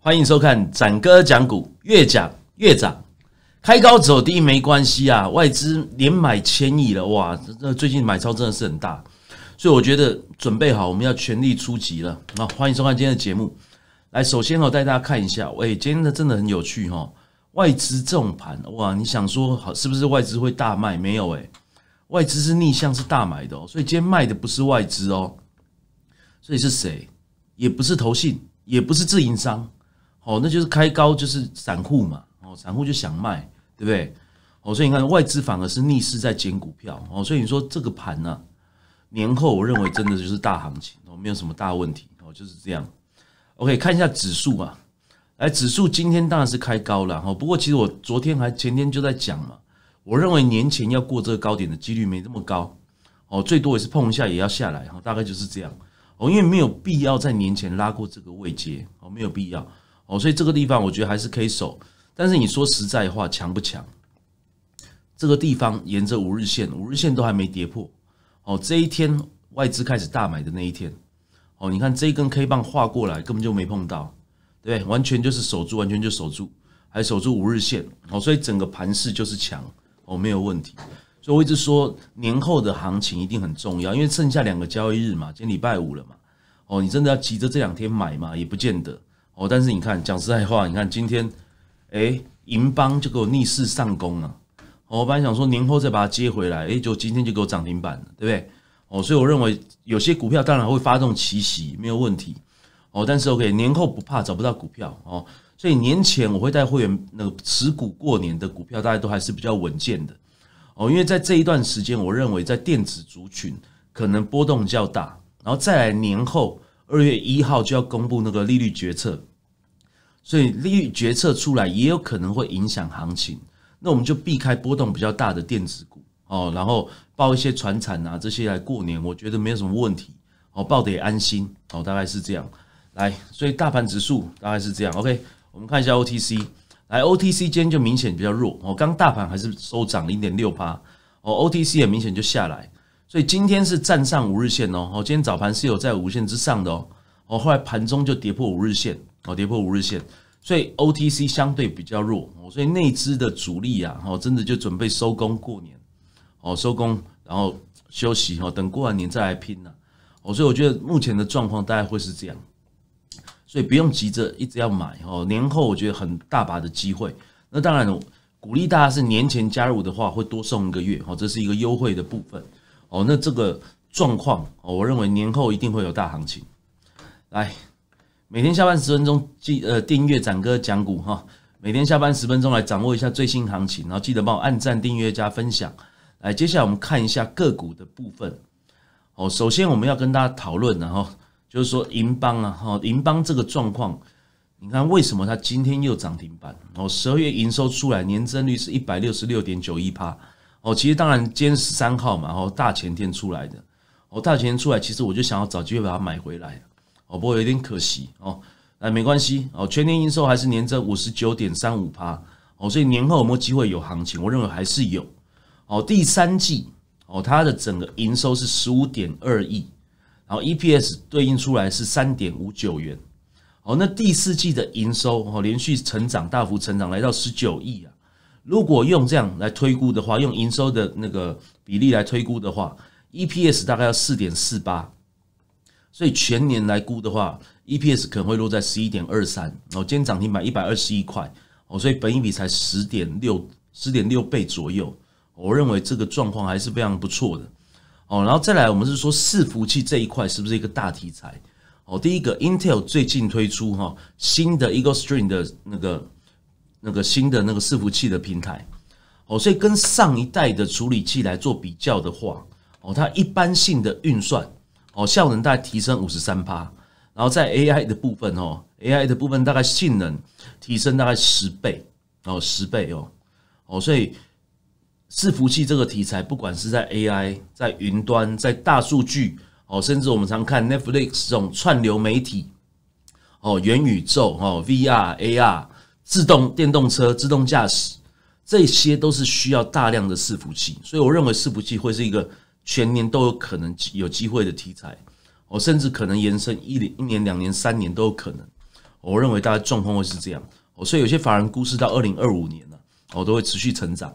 欢迎收看《展哥讲股》，越讲越涨，开高走低没关系啊！外资连买千亿了，哇，那最近买超真的是很大，所以我觉得准备好，我们要全力出击了。那欢迎收看今天的节目，来，首先我带大家看一下，喂，今天的真的很有趣哈。外资种盘哇！你想说好是不是外资会大卖？没有哎，外资是逆向是大买的哦。所以今天卖的不是外资哦，所以是谁？也不是投信，也不是自营商，哦，那就是开高就是散户嘛。哦，散户就想卖，对不对？哦，所以你看外资反而是逆势在减股票。哦，所以你说这个盘呢，年后我认为真的就是大行情，哦，没有什么大问题。哦，就是这样。OK，看一下指数啊，哎，指数今天当然是开高了，哈。不过其实我昨天还前天就在讲嘛，我认为年前要过这个高点的几率没那么高，哦，最多也是碰一下也要下来，哈，大概就是这样，哦，因为没有必要在年前拉过这个位阶，哦，没有必要，哦，所以这个地方我觉得还是可以守，但是你说实在话，强不强？这个地方沿着五日线，五日线都还没跌破，哦，这一天外资开始大买的那一天，哦，你看这一根 K 棒画过来，根本就没碰到。对，完全就是守住，完全就守住，还守住五日线哦，所以整个盘势就是强哦，没有问题。所以我一直说年后的行情一定很重要，因为剩下两个交易日嘛，今天礼拜五了嘛哦，你真的要急着这两天买嘛？也不见得哦。但是你看，讲实在话，你看今天哎，银邦就给我逆势上攻了我本来想说年后再把它接回来，哎，就今天就给我涨停板了，对不对？哦，所以我认为有些股票当然会发动奇袭，没有问题。哦，但是 OK，年后不怕找不到股票哦，所以年前我会带会员那个持股过年的股票，大家都还是比较稳健的哦，因为在这一段时间，我认为在电子族群可能波动较大，然后再来年后二月一号就要公布那个利率决策，所以利率决策出来也有可能会影响行情，那我们就避开波动比较大的电子股哦，然后报一些船产啊这些来过年，我觉得没有什么问题哦，报的也安心哦，大概是这样。来，所以大盘指数大概是这样。OK，我们看一下 OTC。来，OTC 今天就明显比较弱哦。刚大盘还是收涨零点六八哦，OTC 也明显就下来。所以今天是站上五日线哦。哦，今天早盘是有在五线之上的哦。哦，后来盘中就跌破五日线哦，跌破五日线。所以 OTC 相对比较弱。我所以内资的主力啊，哦，真的就准备收工过年哦，收工然后休息哦，等过完年再来拼呐。哦，所以我觉得目前的状况大概会是这样。所以不用急着一直要买哈，年后我觉得很大把的机会。那当然，鼓励大家是年前加入的话，会多送一个月哈，这是一个优惠的部分哦。那这个状况哦，我认为年后一定会有大行情。来，每天下班十分钟记呃订阅展哥讲股哈，每天下班十分钟来掌握一下最新行情，然后记得帮我按赞、订阅、加分享。来，接下来我们看一下个股的部分哦。首先我们要跟大家讨论然后。就是说，银邦啊，哈，银邦这个状况，你看为什么它今天又涨停板？哦，十二月营收出来，年增率是一百六十六点九一帕。哦，其实当然今天十三号嘛，哦，大前天出来的。哦，大前天出来，其实我就想要找机会把它买回来。哦，不过有点可惜哦。哎，没关系哦，全年营收还是年增五十九点三五帕。哦，所以年后有没有机会有行情？我认为还是有。哦，第三季哦，它的整个营收是十五点二亿。然后 EPS 对应出来是三点五九元，哦，那第四季的营收哦连续成长，大幅成长来到十九亿啊。如果用这样来推估的话，用营收的那个比例来推估的话，EPS 大概要四点四八，所以全年来估的话，EPS 可能会落在十一点二三。哦，今天涨停板一百二十一块，哦，所以本一比才十点六十点六倍左右。我认为这个状况还是非常不错的。哦，然后再来，我们是说伺服器这一块是不是一个大题材？哦，第一个，Intel 最近推出哈新的 Eagle Stream 的那个那个新的那个伺服器的平台，哦，所以跟上一代的处理器来做比较的话，哦，它一般性的运算，哦，效能大概提升五十三趴，然后在 AI 的部分哦，AI 的部分大概性能提升大概十倍，哦，十倍哦，哦，所以。伺服器这个题材，不管是在 AI、在云端、在大数据，哦，甚至我们常看 Netflix 这种串流媒体，哦，元宇宙，哦，VR、AR，自动电动车、自动驾驶，这些都是需要大量的伺服器。所以，我认为伺服器会是一个全年都有可能有机会的题材。我甚至可能延伸一一年、两年、三年都有可能。我认为大概状况会是这样。哦，所以有些法人估是到二零二五年了，哦，都会持续成长。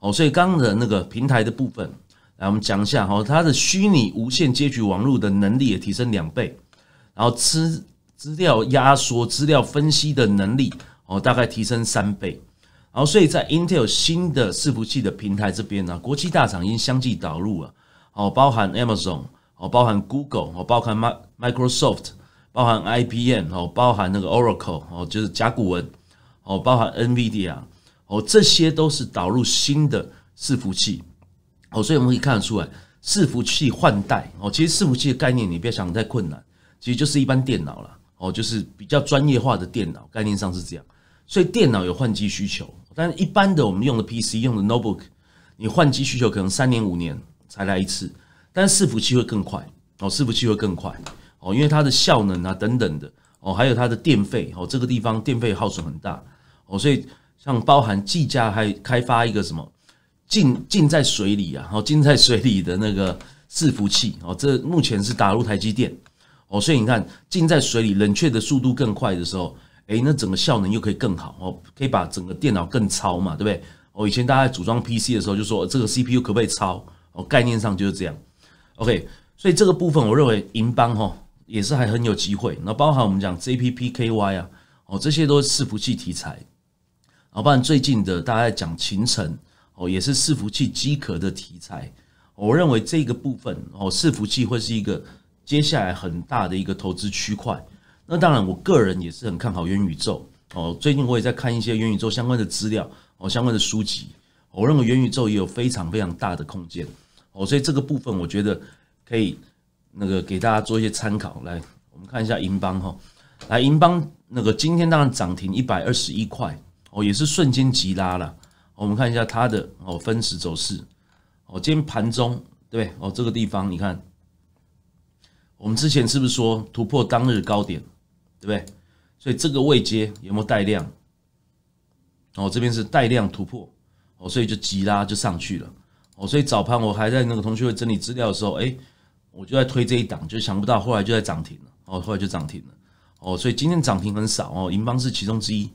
哦，所以刚刚的那个平台的部分，来我们讲一下哈，它的虚拟无线接局网络的能力也提升两倍，然后资资料压缩、资料分析的能力哦，大概提升三倍，然后所以在 Intel 新的伺服器的平台这边呢，国际大厂已经相继导入了，哦，包含 Amazon，哦，包含 Google，哦，包含 m Microsoft，包含 IBM，哦，包含那个 Oracle，哦，就是甲骨文，哦，包含 NVD 啊。哦，这些都是导入新的伺服器，哦，所以我们可以看得出来，伺服器换代哦。其实伺服器的概念，你别想太困难，其实就是一般电脑了哦，就是比较专业化的电脑，概念上是这样。所以电脑有换机需求，但是一般的我们用的 PC、用的 notebook，你换机需求可能三年五年才来一次，但伺服器会更快哦，伺服器会更快哦，因为它的效能啊等等的哦，还有它的电费哦，这个地方电费耗损很大哦，所以。像包含技嘉还开发一个什么浸浸在水里啊，然后浸在水里的那个伺服器哦，这目前是打入台积电哦，所以你看浸在水里冷却的速度更快的时候，哎，那整个效能又可以更好哦，可以把整个电脑更超嘛，对不对？哦，以前大家组装 PC 的时候就说这个 CPU 可不可以超哦，概念上就是这样。OK，所以这个部分我认为银邦哦也是还很有机会，那包含我们讲 JPPKY 啊哦，这些都是伺服器题材。不然最近的大在讲秦诚哦，也是伺服器饥渴的题材。我认为这个部分哦，伺服器会是一个接下来很大的一个投资区块。那当然，我个人也是很看好元宇宙哦。最近我也在看一些元宇宙相关的资料哦，相关的书籍。我认为元宇宙也有非常非常大的空间哦，所以这个部分我觉得可以那个给大家做一些参考。来，我们看一下银邦哈，来银邦那个今天当然涨停一百二十一块。哦，也是瞬间急拉了。我们看一下它的哦分时走势。哦，今天盘中对不对？哦，这个地方你看，我们之前是不是说突破当日高点，对不对？所以这个位阶有没有带量？哦，这边是带量突破，哦，所以就急拉就上去了。哦，所以早盘我还在那个同学会整理资料的时候，哎，我就在推这一档，就想不到后来就在涨停了。哦，后来就涨停了。哦，所以今天涨停很少哦，银邦是其中之一。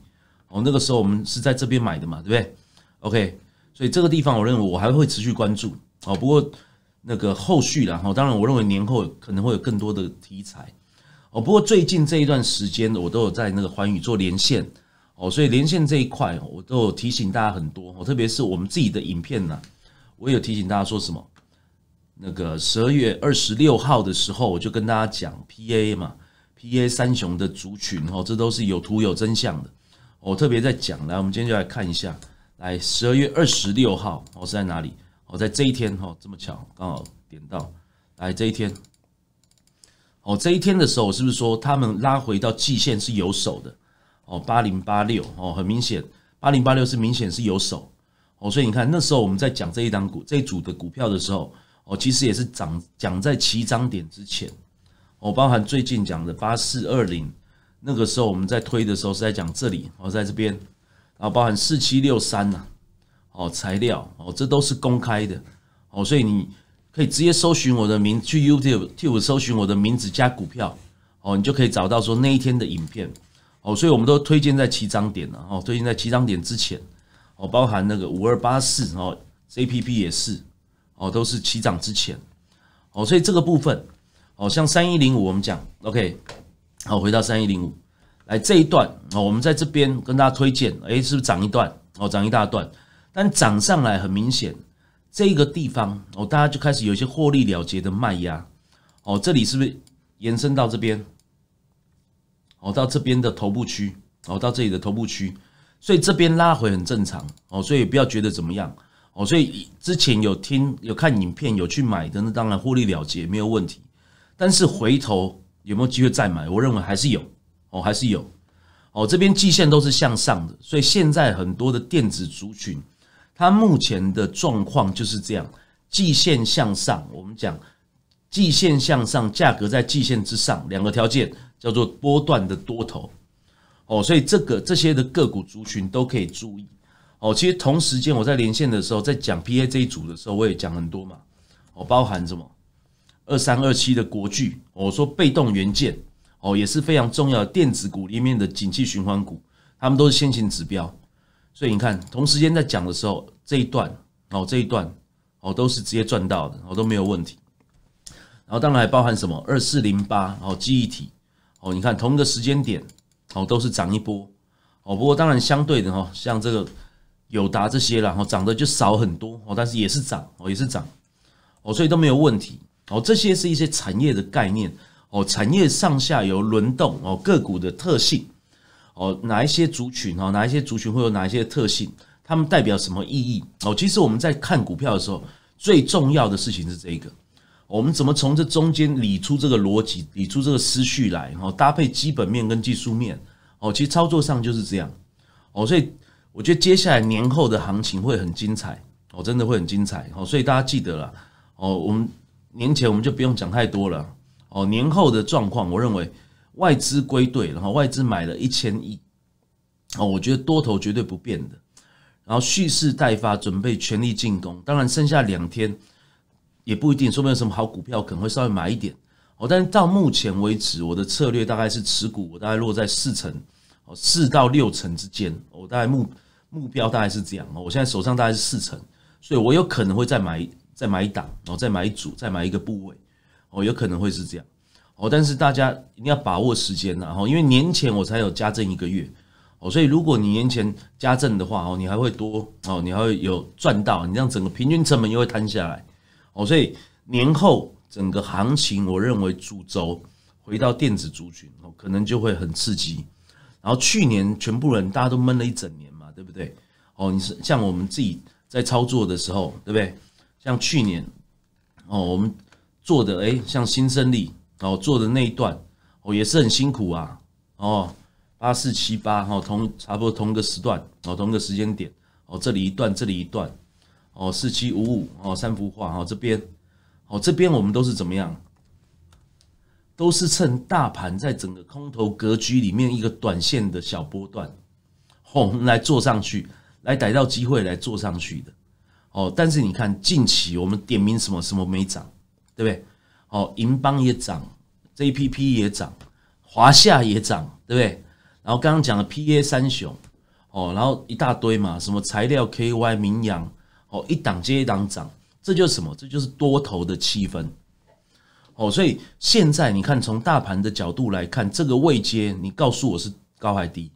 哦，那个时候我们是在这边买的嘛，对不对？OK，所以这个地方我认为我还会持续关注哦。不过那个后续啦，哦，当然我认为年后可能会有更多的题材哦。不过最近这一段时间我都有在那个环宇做连线哦，所以连线这一块我都有提醒大家很多哦，特别是我们自己的影片呢，我有提醒大家说什么？那个十二月二十六号的时候我就跟大家讲 PA 嘛，PA 三雄的族群哦，这都是有图有真相的。我特别在讲，来，我们今天就来看一下，来十二月二十六号，我是在哪里？我在这一天，哈，这么巧，刚好点到来这一天。哦，这一天的时候，是不是说他们拉回到季线是有手的？哦，八零八六，哦，很明显，八零八六是明显是有手。哦，所以你看那时候我们在讲这一张股、这一组的股票的时候，哦，其实也是涨讲在七涨点之前。哦，包含最近讲的八四二零。那个时候我们在推的时候是在讲这里，哦，在这边，然包含四七六三呐，哦，材料，哦，这都是公开的，哦，所以你可以直接搜寻我的名，去 YouTube，替我搜寻我的名字加股票，哦，你就可以找到说那一天的影片，哦，所以我们都推荐在起涨点了，哦，推荐在起涨点之前，哦，包含那个五二八四，哦，CPP 也是，哦，都是起涨之前，哦，所以这个部分，哦，像三一零五，我们讲，OK。好，回到三一零五，来这一段哦，我们在这边跟大家推荐，哎，是不是涨一段哦，涨一大段，但涨上来很明显，这个地方哦，大家就开始有些获利了结的卖压，哦，这里是不是延伸到这边？哦，到这边的头部区，哦，到这里的头部区，所以这边拉回很正常哦，所以不要觉得怎么样哦，所以之前有听有看影片有去买的，那当然获利了结没有问题，但是回头。有没有机会再买？我认为还是有，哦，还是有，哦，这边季线都是向上的，所以现在很多的电子族群，它目前的状况就是这样，季线向上，我们讲季线向上，价格在季线之上，两个条件叫做波段的多头，哦，所以这个这些的个股族群都可以注意，哦，其实同时间我在连线的时候，在讲 P A 这一组的时候，我也讲很多嘛，哦，包含什么？二三二七的国巨，我说被动元件哦，也是非常重要的电子股里面的景气循环股，他们都是先行指标，所以你看同时间在讲的时候，这一段哦，这一段哦，都是直接赚到的，哦都没有问题。然后当然还包含什么二四零八哦，记忆体哦，你看同一个时间点哦，都是涨一波哦。不过当然相对的哈，像这个友达这些然哦涨的就少很多哦，但是也是涨哦，也是涨哦，所以都没有问题。哦，这些是一些产业的概念哦，产业上下游轮动哦，个股的特性哦，哪一些族群哦，哪一些族群会有哪一些特性，他们代表什么意义哦？其实我们在看股票的时候，最重要的事情是这个，我们怎么从这中间理出这个逻辑，理出这个思绪来哦，搭配基本面跟技术面哦，其实操作上就是这样哦，所以我觉得接下来年后的行情会很精彩哦，真的会很精彩哦，所以大家记得了哦，我们。年前我们就不用讲太多了哦。年后的状况，我认为外资归队，然后外资买了一千亿哦，我觉得多头绝对不变的，然后蓄势待发，准备全力进攻。当然，剩下两天也不一定，说不定有什么好股票，可能会稍微买一点哦。但是到目前为止，我的策略大概是持股，我大概落在四成哦，四到六成之间哦，大概目目标大概是这样哦。我现在手上大概是四成，所以我有可能会再买。再买一档，然后再买一组，再买一个部位，哦，有可能会是这样，哦，但是大家一定要把握时间呐，后因为年前我才有加赠一个月，哦，所以如果你年前加赠的话，哦，你还会多，哦，你还会有赚到，你这样整个平均成本又会摊下来，哦，所以年后整个行情，我认为主轴回到电子族群，哦，可能就会很刺激，然后去年全部人大家都闷了一整年嘛，对不对？哦，你是像我们自己在操作的时候，对不对？像去年，哦，我们做的哎，像新生力哦做的那一段哦，也是很辛苦啊哦，八四七八哈同差不多同一个时段哦同一个时间点哦这里一段这里一段哦四七五五哦三幅画哦这边哦这边我们都是怎么样，都是趁大盘在整个空头格局里面一个短线的小波段，哦我们来做上去，来逮到机会来做上去的。哦，但是你看近期我们点名什么什么没涨，对不对？哦，银邦也涨，JPP 也涨，华夏也涨，对不对？然后刚刚讲的 PA 三雄，哦，然后一大堆嘛，什么材料 KY、名扬，哦，一档接一档涨，这就是什么？这就是多头的气氛。哦，所以现在你看从大盘的角度来看，这个位阶，你告诉我是高还低？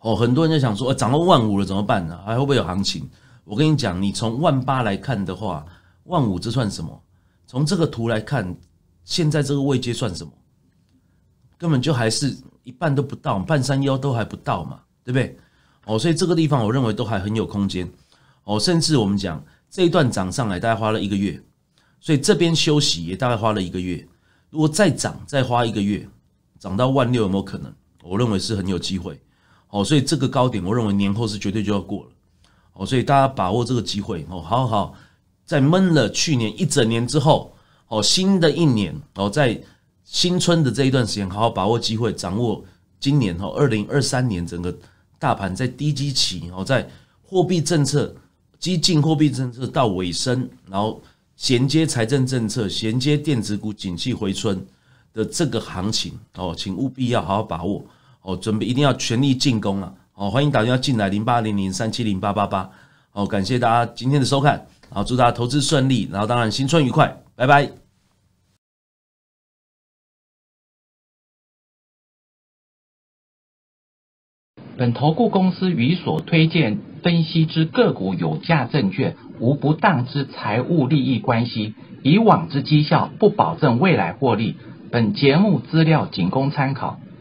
哦，很多人就想说，涨到万五了怎么办呢？还会不会有行情？我跟你讲，你从万八来看的话，万五这算什么？从这个图来看，现在这个位阶算什么？根本就还是一半都不到，半山腰都还不到嘛，对不对？哦，所以这个地方我认为都还很有空间。哦，甚至我们讲这一段涨上来，大概花了一个月，所以这边休息也大概花了一个月。如果再涨，再花一个月，涨到万六有没有可能？我认为是很有机会。哦，所以这个高点，我认为年后是绝对就要过了。哦，所以大家把握这个机会哦，好好在闷了去年一整年之后，哦，新的一年哦，在新春的这一段时间，好好把握机会，掌握今年哦，二零二三年整个大盘在低基期哦，在货币政策激进货币政策到尾声，然后衔接财政政策，衔接电子股景气回春的这个行情哦，请务必要好好把握哦，准备一定要全力进攻了。哦，欢迎打电话进来，零八零零三七零八八八。好，感谢大家今天的收看。好，祝大家投资顺利，然后当然新春愉快，拜拜。本投顾公司与所推荐分析之个股有价证券无不当之财务利益关系，以往之绩效不保证未来获利。本节目资料仅供参考。